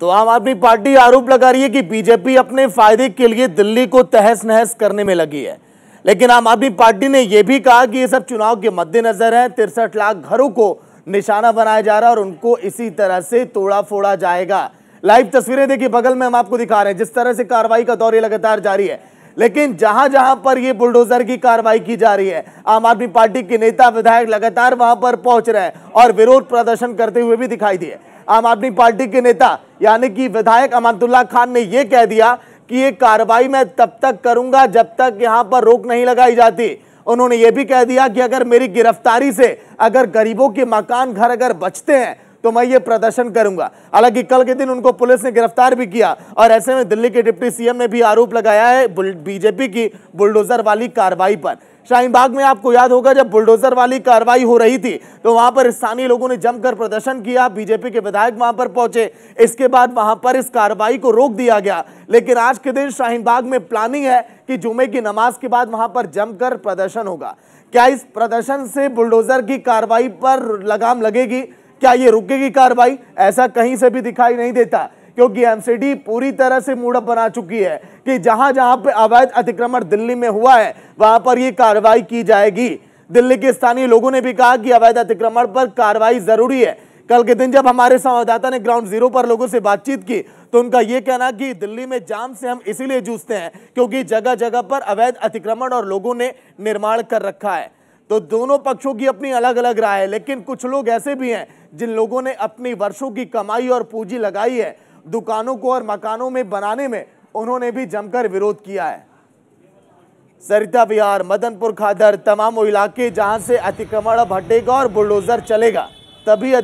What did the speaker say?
तो आम आदमी पार्टी आरोप लगा रही है कि बीजेपी अपने फायदे के लिए दिल्ली को तहस नहस करने में लगी है लेकिन आम आदमी पार्टी ने यह भी कहा कि ये सब चुनाव के मद्देनजर है तिरसठ लाख घरों को निशाना बनाया जा रहा है और उनको इसी तरह से तोड़ा फोड़ा जाएगा लाइव तस्वीरें देखिए बगल में हम आपको दिखा रहे हैं जिस तरह से कार्रवाई का दौर लगातार जारी है लेकिन जहां जहां पर ये बुलडोजर की कार्रवाई की जा रही है आम आदमी पार्टी के नेता विधायक लगातार वहां पर पहुंच रहे हैं और विरोध प्रदर्शन करते हुए भी दिखाई दिए आम आदमी पार्टी के नेता यानी कि विधायक अमानतुल्ला खान ने यह कह दिया कि ये कार्रवाई मैं तब तक करूंगा जब तक यहां पर रोक नहीं लगाई जाती उन्होंने ये भी कह दिया कि अगर मेरी गिरफ्तारी से अगर गरीबों के मकान घर अगर बचते हैं तो मैं ये प्रदर्शन करूंगा हालांकि कल के दिन उनको पुलिस ने गिरफ्तार भी किया और ऐसे में दिल्ली के डिप्टी सीएम ने भी आरोप लगाया है बीजेपी की बुलडोजर वाली कार्रवाई पर शाहीनबाग में आपको याद होगा जब बुलडोजर वाली कार्रवाई हो रही थी तो वहां पर स्थानीय लोगों ने जमकर प्रदर्शन किया बीजेपी के विधायक वहां पर पहुंचे इसके बाद वहां पर इस कार्रवाई को रोक दिया गया लेकिन आज के दिन शाहीनबाग में प्लानिंग है कि जुमे की नमाज के बाद वहां पर जमकर प्रदर्शन होगा क्या इस प्रदर्शन से बुलडोजर की कार्रवाई पर लगाम लगेगी क्या ये रुकेगी कार्रवाई ऐसा कहीं से भी दिखाई नहीं देता क्योंकि एमसीडी पूरी तरह से मूडअप बना चुकी है कि जहां जहां पर अवैध अतिक्रमण दिल्ली में हुआ है वहां पर ये कार्रवाई की जाएगी दिल्ली के स्थानीय लोगों ने भी कहा कि अवैध अतिक्रमण पर कार्रवाई जरूरी है कल के दिन जब हमारे संवाददाता ने ग्राउंड जीरो पर लोगों से बातचीत की तो उनका यह कहना कि दिल्ली में जाम से हम इसीलिए जूझते हैं क्योंकि जगह जगह पर अवैध अतिक्रमण और लोगों ने निर्माण कर रखा है तो दोनों पक्षों की अपनी अलग अलग राय है लेकिन कुछ लोग ऐसे भी हैं जिन लोगों ने अपनी वर्षों की कमाई और पूंजी लगाई है दुकानों को और मकानों में बनाने में उन्होंने भी जमकर विरोध किया है सरिता विहार मदनपुर खादर तमाम इलाके जहां से अतिक्रमण हटेगा और बुलडोजर चलेगा तभी